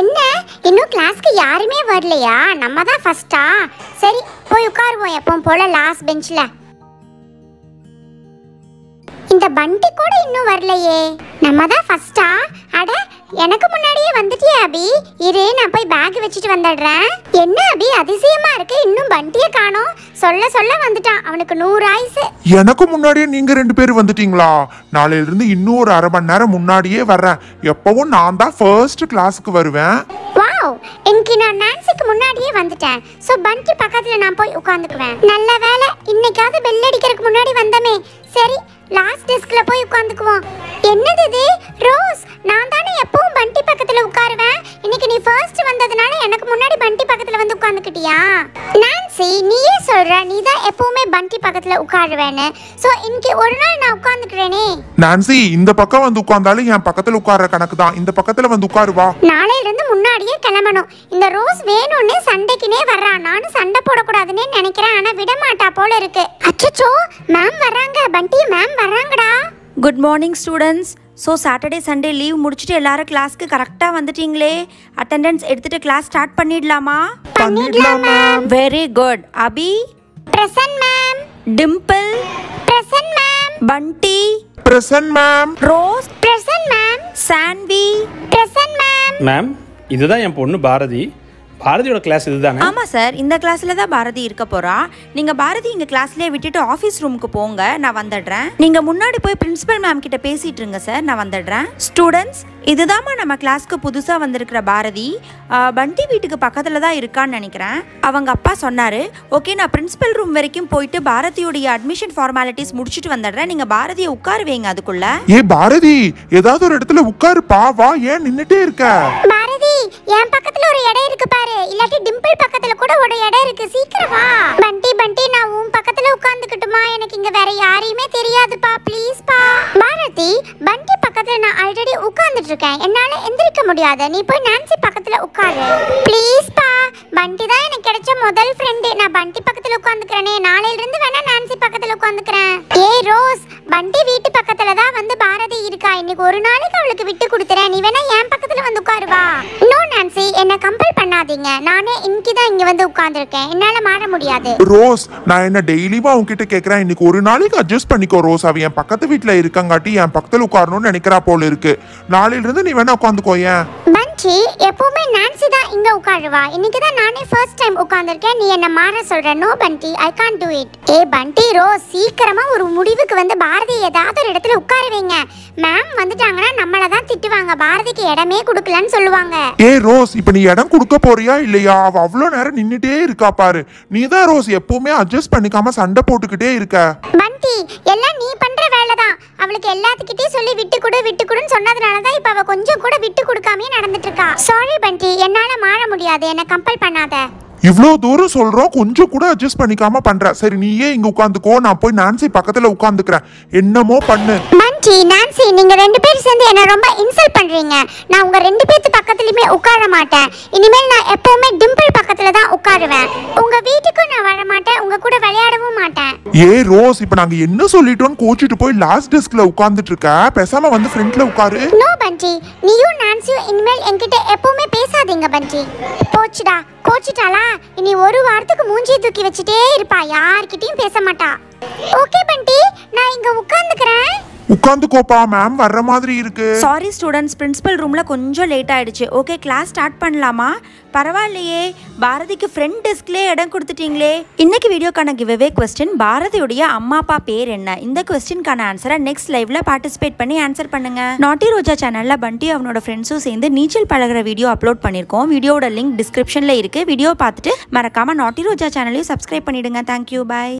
என்ன இன்னும் கிளாஸ்க்கு யாருமே வரலையா நம்ம தான் ஃபஸ்ட்டா சரி போய் உட்காருவோம் எப்பவும் போல லாஸ்ட் பெஞ்சில் இந்த பண்டி கூட இன்னும் வரலையே நம்ம தான் ஃபஸ்ட்டா அட எனக்கு முன்னாடியே வந்துட்டியா அபி இரு நான் போய் பேக் வச்சுட்டு வந்துடுறேன் என்ன அபி அதிசயமா இருக்கு இன்னும் பண்டிய காணோம் சொல்ல சொல்ல வந்துட்டான் அவனுக்கு நூறு ஆயுசு எனக்கு முன்னாடியே நீங்க ரெண்டு பேரும் வந்துட்டீங்களா நாளையில இருந்து இன்னும் அரை மணி நேரம் முன்னாடியே வர்றேன் எப்பவும் நான் தான் ஃபர்ஸ்ட் கிளாஸுக்கு வருவேன் வாவ் இன்னைக்கு நான் நான்சிக்கு முன்னாடியே வந்துட்டேன் சோ பன்டி பக்கத்துல நான் போய் உட்காந்துக்குவேன் நல்ல வேலை இன்னைக்காவது பெல் அடிக்கிறதுக்கு முன்னாடி வந்தமே சரி லாஸ்ட் டெஸ்க்ல போய் உட்காந்துக்குவோம் என்னது இது ரோஸ் நான் தானே எப்போ பண்டி பக்கத்துல உட்காருவேன் இன்னைக்கு நீ ஃபர்ஸ்ட் வந்ததுனால எனக்கு முன்னாடி பண்டி பக்கத்துல வந்து உட்கார்ந்துக்கிட்டியா நான்சி நீயே சொல்ற நீ தான் எப்பவுமே பண்டி பக்கத்துல உட்காருவேன்னு சோ இன்னைக்கு ஒரு நாள் நான் உட்கார்ந்துக்கிறேனே நான்சி இந்த பக்கம் வந்து உட்கார்ந்தாலும் என் பக்கத்துல உட்கார்ற கணக்கு தான் இந்த பக்கத்துல வந்து உட்காரு வா நாளையில இருந்து முன்னாடியே கிளம்பணும் இந்த ரோஸ் வேணும்னே சண்டைக்குனே வர்றா நானும் சண்டை போடக்கூடாதுன்னு நினைக்கிறேன் ஆனா விட மாட்டா போல இருக்கு அச்சச்சோ மேம் வர்றாங்க பண்டி மேம் வர்றாங்கடா good morning students so Saturday Sunday leave முடிச்சுட்டு எல்லாரும் கிளாஸ்க்கு கரெக்டாக வந்துட்டீங்களே அட்டெண்டன்ஸ் எடுத்துட்டு கிளாஸ் ஸ்டார்ட் பண்ணிடலாமா very good Abhi ma'am Dimple Bunty ma'am Rose present ma'am ma'am இதுதான் என் பொண்ணு பாரதி பாரதியோட கிளாஸ் இதுதானே ஆமாம் சார் இந்த கிளாஸ்ல தான் பாரதி இருக்க போகிறா நீங்கள் பாரதி இங்கே கிளாஸ்லயே விட்டுட்டு ஆஃபீஸ் ரூமுக்கு போங்க நான் வந்துடுறேன் நீங்கள் முன்னாடி போய் பிரின்சிபல் மேம் கிட்ட பேசிட்டு இருங்க சார் நான் வந்துடுறேன் ஸ்டூடெண்ட்ஸ் இதுதாம்மா நம்ம கிளாஸ்க்கு புதுசாக வந்திருக்கிற பாரதி பண்டி வீட்டுக்கு பக்கத்தில் தான் இருக்கான்னு நினைக்கிறேன் அவங்க அப்பா சொன்னார் ஓகே நான் பிரின்சிபல் ரூம் வரைக்கும் போயிட்டு பாரதியுடைய அட்மிஷன் ஃபார்மாலிட்டிஸ் முடிச்சுட்டு வந்துடுறேன் நீங்கள் பாரதியை உட்காருவீங்க அதுக்குள்ள ஏ பாரதி ஏதாவது ஒரு இடத்துல உட்காருப்பா வா ஏன் நின்றுட்டே இருக்க என் பக்கத்துல ஒரு இடம் இருக்கு பாரு இல்லாட்டி டிம்பிள் பக்கத்துல கூட ஒரு இடம் இருக்கு சீக்கிரம் வா பண்டி பண்டி நான் உன் பக்கத்துல உட்காந்துக்கிட்டுமா எனக்கு இங்க வேற யாரையுமே தெரியாதுப்பா ப்ளீஸ் பா பாரதி பண்டி பக்கத்துல நான் ஆல்ரெடி உட்கார்ந்துட்டு இருக்கேன் என்னால எந்திரிக்க முடியாது நீ போய் நான்சி பக்கத்துல உட்காரு ப்ளீஸ் பா பண்டி தான் எனக்கு கிடைச்ச முதல் ஃப்ரெண்டு நான் பண்டி பக்கத்துல உட்காந்துக்கிறேனே நாளையில இருந்து வேணா நான்சி பக்கத்துல உட்காந்துக்கிறேன் ஏய் ரோஸ் பண்டி வீட்டு பக்கத்துல தான் வந்து பாரதி இருக்கா இன்னைக்கு ஒரு நாளைக்கு அவளுக்கு விட்டு கொடுத்துறேன் நீ வேணா என் பக்கத்துல வந்து உட்காருவா நோ நான்சி என்ன கம்பல் பண்ணாதீங்க நானே இன்னைக்கு தான் இங்க வந்து உட்கார்ந்துருக்கேன் என்னால மாற முடியாது ரோஸ் நான் என்ன டெய்லிவா உன்கிட்ட கேக்குறேன் இன்னைக்கு ஒரு நாளைக்கு அட்ஜஸ்ட் பண்ணிக்கோ ரோஸ் அவ என் பக்கத்து வீட்டுல இருக்கங்காட்டி என் பக்கத்துல உட்காரணும்னு நினைக்கிறா போல இருக்கு நாளையில இருந்து நீ வேணா உட்காந்துக்கோ ஏன் ஆச்சு எப்பவுமே நான்சி தான் இங்க உட்காருவா இன்னைக்கு தான் நானே ஃபர்ஸ்ட் டைம் உட்கார்ந்துருக்கேன் நீ என்ன மாற சொல்ற no Bunty I can do it ஏ பண்டி ரோ சீக்கிரமா ஒரு முடிவுக்கு வந்து பாரதி ஏதாவது ஒரு இடத்துல உட்காருவீங்க மேம் வந்துட்டாங்கன்னா நம்மள தான் திட்டுவாங்க பாரதிக்கு இடமே கொடுக்கலன்னு சொல்லுவாங்க ஏ ரோஸ் இப்போ நீ இடம் கொடுக்க போறியா இல்லையா அவ அவ்வளோ நேரம் நின்னுட்டே இருக்கா பாரு நீ தான் ரோஸ் எப்பவுமே அட்ஜஸ்ட் பண்ணிக்காம சண்டை போட்டுக்கிட்டே இருக்க பண்டி எல்லாம் நீ பண்ண அவளுக்கு எல்லாத்துக்கிட்டயும் சொல்லி விட்டு கொடு விட்டு கொடுன்னு சொன்னதுனால தான் இப்போ அவ கொஞ்சம் கூட விட்டு கொடுக்காமே நடந்துட்டு இருக்கா சாரி பண்டி என்னால் மாற முடியாது என்னை கம்பல் பண்ணாத இவ்வளோ தூரம் சொல்கிறோம் கொஞ்சம் கூட அட்ஜஸ்ட் பண்ணிக்காம பண்ற சரி நீயே இங்க உட்காந்துக்கோ நான் போய் நான்சி பக்கத்தில் உட்காந்துக்கிறேன் என்னமோ பண்ணு மஞ்சி நான்சி நீங்க ரெண்டு பேரும் சேர்ந்து என்னை ரொம்ப இன்சல்ட் பண்றீங்க நான் உங்க ரெண்டு பேர்த்து பக்கத்துலையுமே உட்கார மாட்டேன் இனிமேல் நான் எப்போவுமே டிம்பிள் பக்கத்தில் ஏ ரோஸ் இப்போ நாங்க என்ன சொல்லிட்டோம் கோச்சிட்டு போய் லாஸ்ட் டெஸ்க்ல உட்கார்ந்துட்டு இருக்க பேசாம வந்து ஃப்ரண்ட்ல உட்காரு நோ பஞ்சி நீயும் நான்சியும் இனிமேல் என்கிட்ட எப்பவுமே பேசாதீங்க பஞ்சி போச்சுடா கோச்சிட்டாளா இனி ஒரு வாரத்துக்கு மூஞ்சி தூக்கி வச்சுட்டே இருப்பா யார்கிட்டயும் பேச மாட்டா ஓகே பண்டி நான் இங்க உட்கார்ந்துக்கிறேன் உட்காந்து கோப்பா மேம் வர்ற மாதிரி இருக்கு சாரி ஸ்டூடெண்ட்ஸ் பிரின்சிபல் ரூம்ல கொஞ்சம் லேட் ஆயிடுச்சு ஓகே கிளாஸ் ஸ்டார்ட் பண்ணலாமா பரவாயில்லையே பாரதிக்கு ஃப்ரெண்ட் டெஸ்க்லேயே இடம் கொடுத்துட்டீங்களே இன்னைக்கு வீடியோக்கான கிவ்அவே கொஸ்டின் பாரதியுடைய அம்மா அப்பா பேர் என்ன இந்த கொஸ்டின்கான ஆன்சரை நெக்ஸ்ட் லைவ்ல பார்ட்டிசிபேட் பண்ணி ஆன்சர் பண்ணுங்க நாட்டி ரோஜா சேனல்ல பண்டி அவனோட ஃப்ரெண்ட்ஸும் சேர்ந்து நீச்சல் பழகிற வீடியோ அப்லோட் பண்ணிருக்கோம் வீடியோட லிங்க் டிஸ்கிரிப்ஷன்ல இருக்கு வீடியோ பார்த்துட்டு மறக்காம நாட்டி ரோஜா சேனலையும் சப்ஸ்கிரைப் பண்ணிடுங்க தேங்க்யூ பாய்